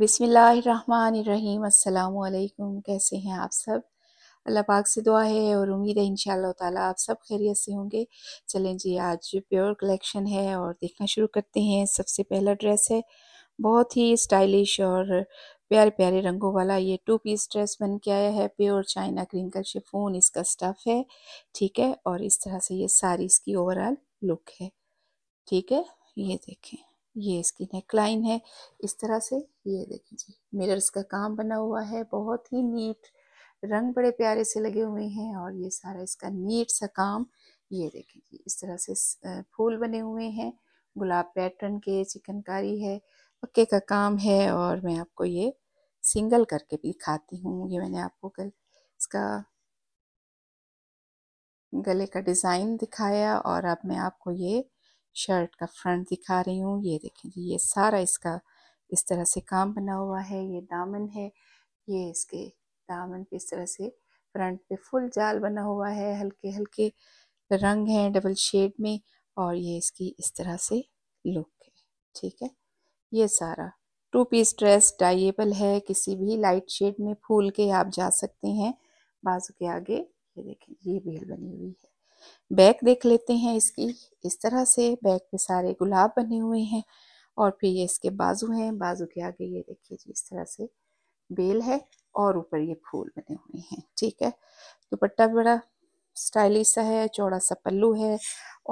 बिसमीम् अल्लाम कैसे हैं आप सब अल्लाह पाक से दुआ है और उम्मीद है इन ताला आप सब खैरियत से होंगे चलें जी आज प्योर कलेक्शन है और देखना शुरू करते हैं सबसे पहला ड्रेस है बहुत ही स्टाइलिश और प्यारे प्यारे रंगों वाला ये टू पीस ड्रेस बन के आया है प्योर चाइना क्रीम का शिफोन इसका स्टफ़ है ठीक है और इस तरह से ये सारी इसकी ओवरऑल लुक है ठीक है ये देखें ये इसकी नेकलाइन है इस तरह से ये देखिए मिरर्स का काम बना हुआ है बहुत ही नीट रंग बड़े प्यारे से लगे हुए हैं और ये सारा इसका नीट सा काम ये देखिए इस तरह से फूल बने हुए हैं गुलाब पैटर्न के चिकनकारी है पक्के का काम है और मैं आपको ये सिंगल करके भी दिखाती हूँ ये मैंने आपको कल इसका गले का डिज़ाइन दिखाया और अब मैं आपको ये शर्ट का फ्रंट दिखा रही हूँ ये देखें जी ये सारा इसका इस तरह से काम बना हुआ है ये दामन है ये इसके दामन पे इस तरह से फ्रंट पे फुल जाल बना हुआ है हल्के हल्के रंग हैं डबल शेड में और ये इसकी इस तरह से लुक है ठीक है ये सारा टू पीस ड्रेस डाइएबल है किसी भी लाइट शेड में फूल के आप जा सकते हैं बाजू के आगे ये देखें ये बेल बनी हुई है बैक देख लेते हैं इसकी इस तरह से बैक पे सारे गुलाब बने हुए हैं और फिर ये इसके बाजू हैं बाजू के आगे ये देखिए जी इस तरह से बेल है और ऊपर ये फूल बने हुए हैं ठीक है दुपट्टा बड़ा स्टाइलिश सा है चौड़ा सा पल्लू है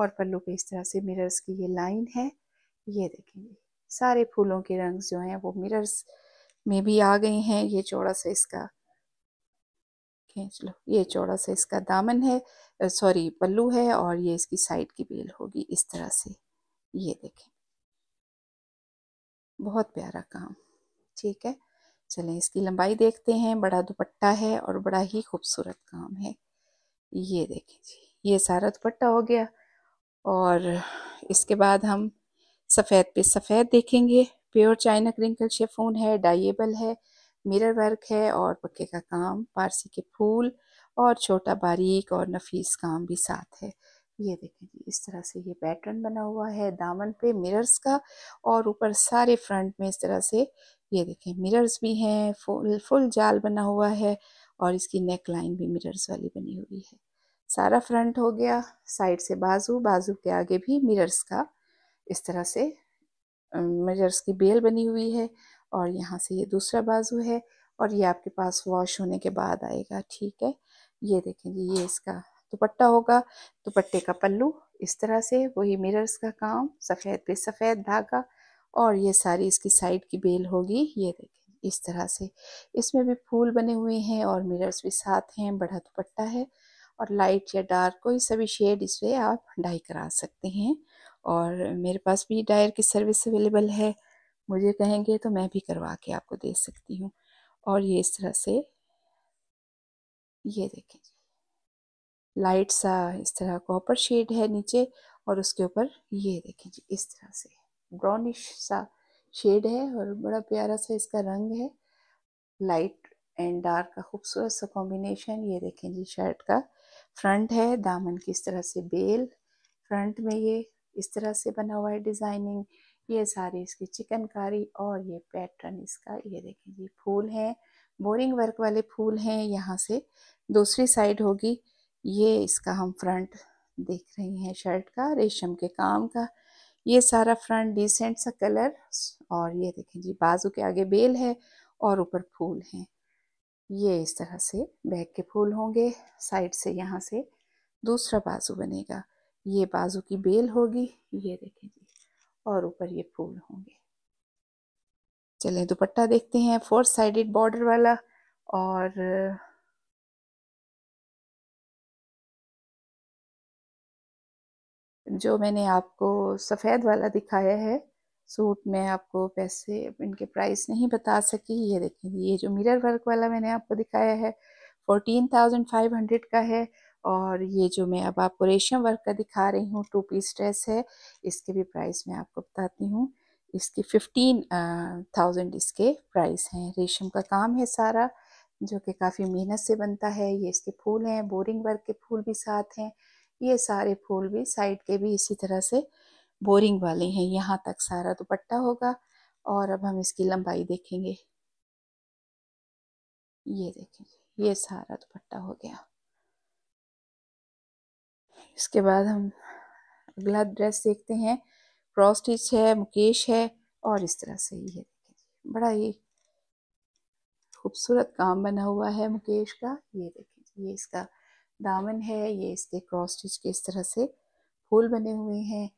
और पल्लू पे इस तरह से मिरर्स की ये लाइन है ये देखेंगे सारे फूलों के रंग जो हैं वो मिरर्स में भी आ गए हैं ये चौड़ा सा इसका देखें चलो ये चौड़ा सा इसका दामन है सॉरी पल्लू है और ये इसकी साइड की बेल होगी इस तरह से ये देखें बहुत प्यारा काम ठीक है चलें इसकी लंबाई देखते हैं बड़ा दुपट्टा है और बड़ा ही खूबसूरत काम है ये देखें जी ये सारा दुपट्टा हो गया और इसके बाद हम सफ़ेद पे सफ़ेद देखेंगे प्योर चाइना क्रिंकल शेफून है डाइएबल है मिरर वर्क है और पक्के का काम पारसी के फूल और छोटा बारीक और नफीस काम भी साथ है ये देखें जी इस तरह से ये पैटर्न बना हुआ है दामन पे मिरर्स का और ऊपर सारे फ्रंट में इस तरह से ये देखें मिरर्स भी हैं फुल फुल जाल बना हुआ है और इसकी नेक लाइन भी मिरर्स वाली बनी हुई है सारा फ्रंट हो गया साइड से बाजू बाजू के आगे भी मिरर्स का इस तरह से मिरर्स की बेल बनी हुई है और यहाँ से ये दूसरा बाजू है और ये आपके पास वॉश होने के बाद आएगा ठीक है ये देखें जी ये इसका दुपट्टा होगा दुपट्टे का पल्लू इस तरह से वही मिरर्स का काम सफ़ेद पे सफ़ेद धागा और ये सारी इसकी साइड की बेल होगी ये देखें इस तरह से इसमें भी फूल बने हुए हैं और मिरर्स भी साथ हैं बड़ा दुपट्टा है और लाइट या डार्क कोई सभी शेड इस पर आप डाई करा सकते हैं और मेरे पास भी डायर की सर्विस अवेलेबल है मुझे कहेंगे तो मैं भी करवा के आपको दे सकती हूँ और ये इस तरह से ये देखें जी लाइट सा इस तरह कॉपर शेड है नीचे और उसके ऊपर ये देखें जी इस तरह से ब्राउनिश सा शेड है और बड़ा प्यारा सा इसका रंग है लाइट एंड डार्क का खूबसूरत सा कॉम्बिनेशन ये देखें जी शर्ट का फ्रंट है दामन की इस तरह से बेल फ्रंट में ये इस तरह से बना हुआ है डिज़ाइनिंग ये सारी इसकी चिकनकारी और ये पैटर्न इसका ये देखें जी फूल हैं बोरिंग वर्क वाले फूल हैं यहाँ से दूसरी साइड होगी ये इसका हम फ्रंट देख रहे हैं शर्ट का रेशम के काम का ये सारा फ्रंट डिसेंट सा कलर और ये देखें जी बाजू के आगे बेल है और ऊपर फूल हैं ये इस तरह से बैक के फूल होंगे साइड से यहाँ से दूसरा बाजू बनेगा ये बाजू की बेल होगी ये देखें जी और ऊपर ये फूल होंगे चले दुपट्टा देखते हैं फोर साइडेड बॉर्डर वाला और जो मैंने आपको सफ़ेद वाला दिखाया है सूट में आपको पैसे इनके प्राइस नहीं बता सकी ये देखेंगे ये जो मिरर वर्क वाला मैंने आपको दिखाया है फोर्टीन थाउजेंड फाइव हंड्रेड का है और ये जो मैं अब आपको रेशम वर्क का दिखा रही हूँ टू पीस ड्रेस है इसके भी प्राइस मैं आपको बताती हूँ इसकी फिफ्टीन थाउजेंड इसके प्राइस हैं रेशम का काम है सारा जो कि काफ़ी मेहनत से बनता है ये इसके फूल हैं बोरिंग वर्क के फूल भी साथ हैं ये सारे फूल भी साइड के भी इसी तरह से बोरिंग वाले हैं यहाँ तक सारा दुपट्टा होगा और अब हम इसकी लंबाई देखेंगे ये देखेंगे ये सारा दुपट्टा हो गया इसके बाद हम अगला ड्रेस देखते हैं क्रॉस स्टिच है मुकेश है और इस तरह से ये देखिए बड़ा ये खूबसूरत काम बना हुआ है मुकेश का ये देखिए ये इसका दामन है ये इसके क्रॉस स्टिच के इस तरह से फूल बने हुए हैं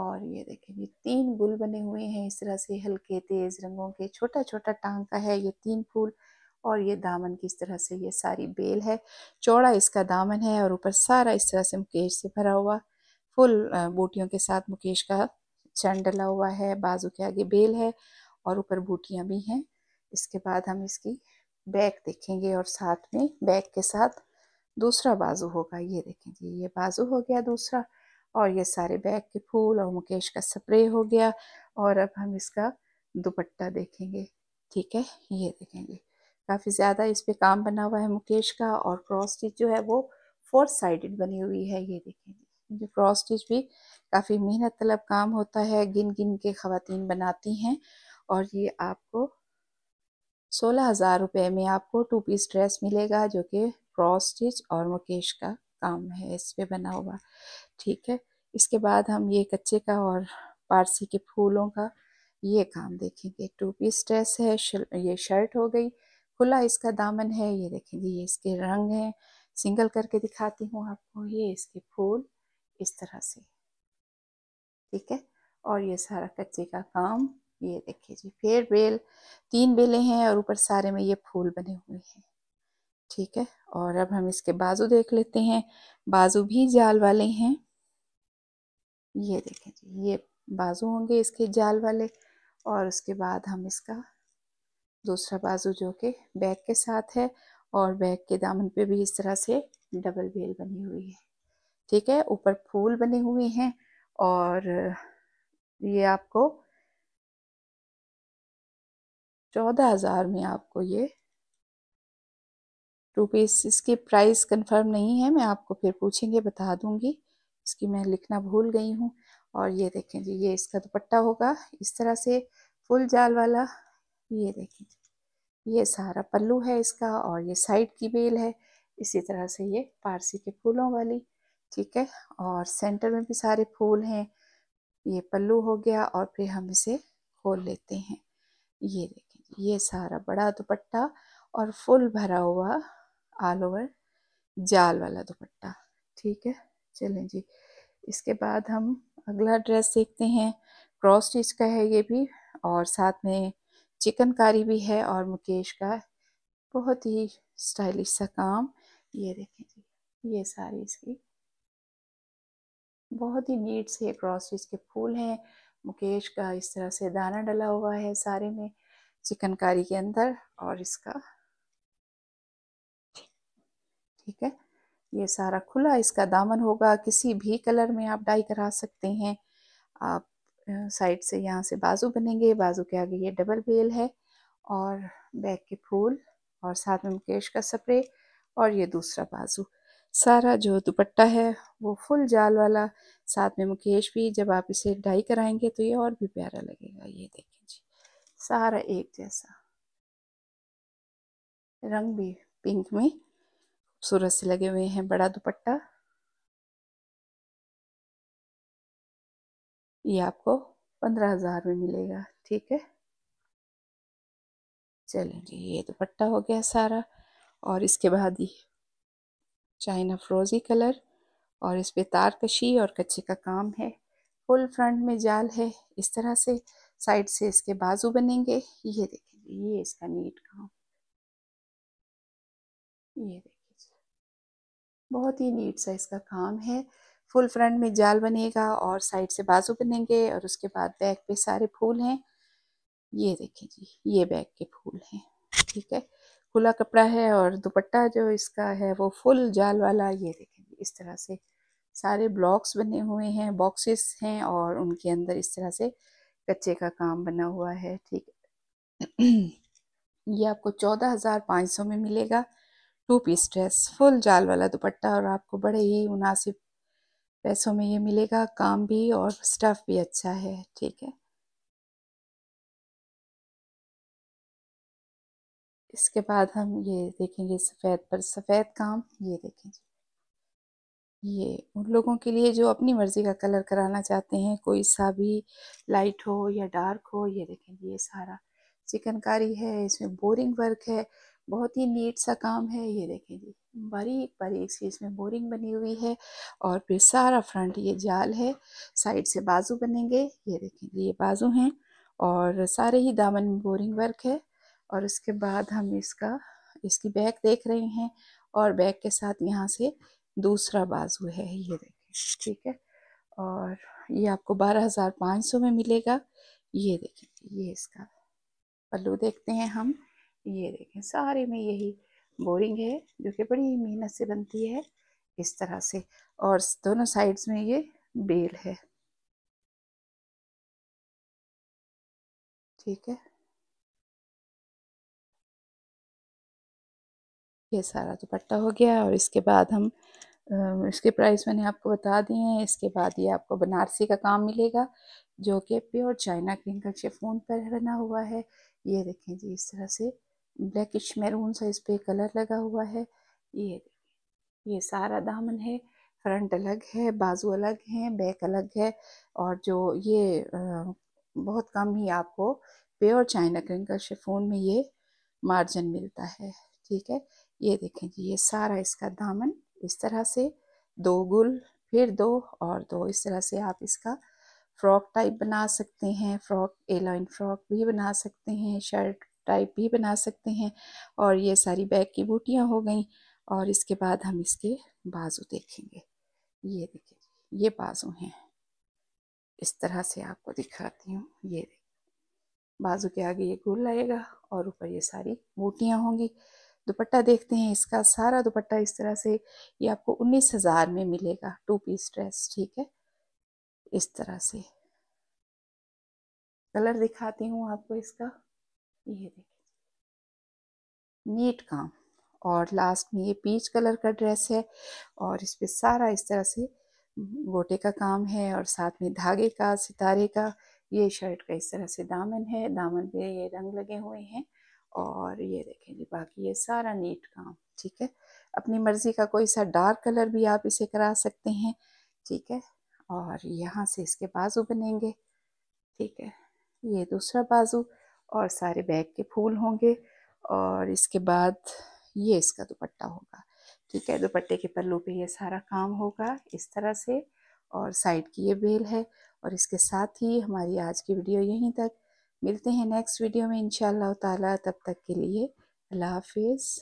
और ये देखें ये तीन गुल बने हुए हैं इस तरह से हल्के तेज रंगों के छोटा छोटा टांग का है ये तीन फूल और ये दामन की इस तरह से ये सारी बेल है चौड़ा इसका दामन है और ऊपर सारा इस तरह से मुकेश से भरा हुआ फुल बूटियों के साथ मुकेश का चन डला हुआ है बाजू के आगे बेल है और ऊपर बूटियाँ भी हैं इसके बाद हम इसकी बैक देखेंगे और साथ में बैक के साथ दूसरा बाजू होगा ये देखें जी ये बाजू हो गया दूसरा और ये सारे बैग के फूल और मुकेश का स्प्रे हो गया और अब हम इसका दुपट्टा देखेंगे ठीक है ये देखेंगे काफ़ी ज़्यादा इस पे काम बना हुआ है मुकेश का और क्रॉस स्टिच जो है वो फोर साइडेड बनी हुई है ये देखेंगे क्रॉस स्टिच भी काफ़ी मेहनत तलब काम होता है गिन गिन के ख़वातीन बनाती हैं और ये आपको सोलह हज़ार रुपये में आपको टू पीस ड्रेस मिलेगा जो कि क्रॉस स्टिच और मुकेश का काम है इस पर बना हुआ ठीक है इसके बाद हम ये कच्चे का और पारसी के फूलों का ये काम देखेंगे टू पीस ड्रेस है ये शर्ट हो गई खुला इसका दामन है ये देखें जी ये इसके रंग हैं सिंगल करके दिखाती हूँ आपको ये इसके फूल इस तरह से ठीक है और ये सारा कच्चे का काम ये देखिए जी फिर बेल तीन बेले हैं और ऊपर सारे में ये फूल बने हुए हैं ठीक है और अब हम इसके बाजू देख लेते हैं बाजू भी जाल वाले हैं ये देखें जी ये बाजू होंगे इसके जाल वाले और उसके बाद हम इसका दूसरा बाजू जो कि बैक के साथ है और बैक के दामन पे भी इस तरह से डबल बेल बनी हुई है ठीक है ऊपर फूल बने हुए हैं और ये आपको चौदह हज़ार में आपको ये टू पीस इसकी प्राइस कंफर्म नहीं है मैं आपको फिर पूछेंगे बता दूंगी इसकी मैं लिखना भूल गई हूँ और ये देखें जी ये इसका दुपट्टा होगा इस तरह से फुल जाल वाला ये देखें ये सारा पल्लू है इसका और ये साइड की बेल है इसी तरह से ये पारसी के फूलों वाली ठीक है और सेंटर में भी सारे फूल हैं ये पल्लू हो गया और फिर हम इसे खोल लेते हैं ये देखें ये सारा बड़ा दुपट्टा और फुल भरा हुआ ऑल ओवर जाल वाला दुपट्टा ठीक है चलें जी इसके बाद हम अगला ड्रेस देखते हैं क्रॉस स्टिच का है ये भी और साथ में चिकनकारी भी है और मुकेश का बहुत ही स्टाइलिश सा काम ये देखें जी ये सारी इसकी बहुत ही नीट से क्रॉसरीज के फूल हैं मुकेश का इस तरह से दाना डला हुआ है सारे में चिकनकारी के अंदर और इसका ठीक है ये सारा खुला इसका दामन होगा किसी भी कलर में आप डाई करा सकते हैं आप साइड से यहाँ से बाजू बनेंगे बाजू के आगे ये डबल बेल है और बैक के फूल और साथ में मुकेश का स्प्रे और ये दूसरा बाजू सारा जो दुपट्टा है वो फुल जाल वाला साथ में मुकेश भी जब आप इसे डाई कराएंगे तो ये और भी प्यारा लगेगा ये देखें जी सारा एक जैसा रंग भी पिंक में खूबसूरत से लगे हुए हैं बड़ा दुपट्टा ये आपको पंद्रह हज़ार में मिलेगा ठीक है चलेंगे ये दुपट्टा हो गया सारा और इसके बाद ये चाइना फ्रोज़ी कलर और इस पर तारकशी और कच्चे का काम है फुल फ्रंट में जाल है इस तरह से साइड से इसके बाजू बनेंगे ये देखेंगे ये इसका नीट काम ये देखिए बहुत ही नीट सा इसका काम है फुल फ्रंट में जाल बनेगा और साइड से बाजू बनेंगे और उसके बाद बैक पे सारे फूल हैं ये देखें जी ये बैक के फूल हैं ठीक है खुला कपड़ा है और दुपट्टा जो इसका है वो फुल जाल वाला ये देखें जी इस तरह से सारे ब्लॉक्स बने हुए हैं बॉक्सेस हैं और उनके अंदर इस तरह से कच्चे का काम बना हुआ है ठीक ये आपको चौदह हज़ार पाँच सौ में मिलेगा टू पीस ड्रेस फुल जाल वाला दुपट्टा और आपको बड़े ही मुनासिब पैसों में ये मिलेगा काम भी और स्टाफ भी अच्छा है ठीक है इसके बाद हम ये देखेंगे सफ़ेद पर सफ़ेद काम ये देखेंगे ये उन लोगों के लिए जो अपनी मर्ज़ी का कलर कराना चाहते हैं कोई सा भी लाइट हो या डार्क हो ये देखेंगे ये सारा चिकनकारी है इसमें बोरिंग वर्क है बहुत ही नीट सा काम है ये देखेंगे बारीक बारीक सी इसमें बोरिंग बनी हुई है और फिर सारा फ्रंट ये जाल है साइड से बाजू बनेंगे ये देखेंगे ये बाजू हैं और सारे ही दामन में बोरिंग वर्क है और उसके बाद हम इसका इसकी बैक देख रहे हैं और बैक के साथ यहाँ से दूसरा बाजू है ये देखें ठीक है और ये आपको बारह हज़ार पाँच सौ में मिलेगा ये देखें ये इसका पल्लू देखते हैं हम ये देखें सारे में यही बोरिंग है जो कि बड़ी मेहनत से बनती है इस तरह से और दोनों साइड्स में ये बेल है ठीक है ये सारा दुपट्टा हो गया और इसके बाद हम इसके प्राइस मैंने आपको बता दिए हैं इसके बाद ये आपको बनारसी का काम मिलेगा जो कि प्योर चाइना का शेफोन पर बना हुआ है ये देखें जी इस तरह से ब्लैकिश मैरून सा इस पर कलर लगा हुआ है ये ये सारा दामन है फ्रंट अलग है बाजू अलग है बैक अलग है और जो ये बहुत कम ही आपको प्योर चाइना क्रिंग का शिफोन में ये मार्जिन मिलता है ठीक है ये देखें जी ये सारा इसका दामन इस तरह से दो गुल फिर दो और दो इस तरह से आप इसका फ्रॉक टाइप बना सकते हैं फ्रॉक एलाइन फ्रॉक भी बना सकते हैं शर्ट टाइप भी बना सकते हैं और ये सारी बैग की बूटियाँ हो गई और इसके बाद हम इसके बाजू देखेंगे ये देखिए ये बाजू हैं इस तरह से आपको दिखाती हूँ ये बाजू के आगे ये गोल आएगा और ऊपर ये सारी बूटियाँ होंगी दुपट्टा देखते हैं इसका सारा दुपट्टा इस तरह से ये आपको उन्नीस हज़ार में मिलेगा टू पीस ड्रेस ठीक है इस तरह से कलर दिखाती हूँ आपको इसका ये देखिए नीट काम और लास्ट में ये पीच कलर का ड्रेस है और इस पर सारा इस तरह से गोटे का काम है और साथ में धागे का सितारे का ये शर्ट का इस तरह से दामन है दामन पे ये रंग लगे हुए हैं और ये देखें जी बाकी ये सारा नीट काम ठीक है अपनी मर्ज़ी का कोई सा डार्क कलर भी आप इसे करा सकते हैं ठीक है और यहाँ से इसके बाजू बनेंगे ठीक है ये दूसरा बाजू और सारे बैग के फूल होंगे और इसके बाद ये इसका दुपट्टा होगा ठीक है दुपट्टे के पल्लू पे ये सारा काम होगा इस तरह से और साइड की ये बेल है और इसके साथ ही हमारी आज की वीडियो यहीं तक मिलते हैं नेक्स्ट वीडियो में इन ताला तब तक के लिए अल्लाह हाफिज़